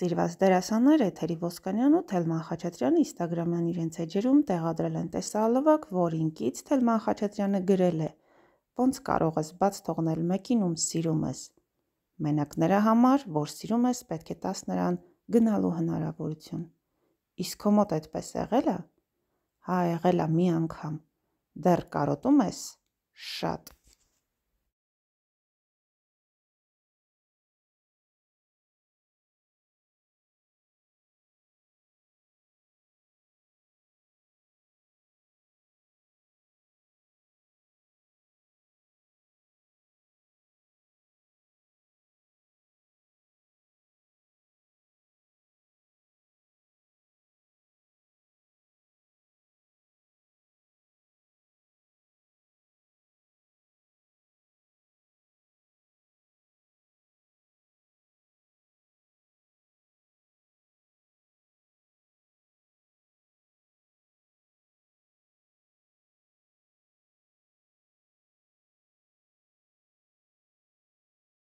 Սիրված դերասաններ Էթերի Ոսկանյան ու Թելման Խաչատրյանը Instagram-յան իրենց էջերում տեղադրել են տեսալվակ, որին կից Թելման Խաչատրյանը գրել է. «Ոնց կարող ես բաց թողնել մեկին, ում սիրում ես։ Մենակ նրա համար, որ սիրում ես, պետք է տաս նրան գնալու հնարավորություն»։ Իսկ քո մոտ այդպես եղել է։ Հա, եղել է մի անգամ։ Դեռ կարոտում ես։ Շատ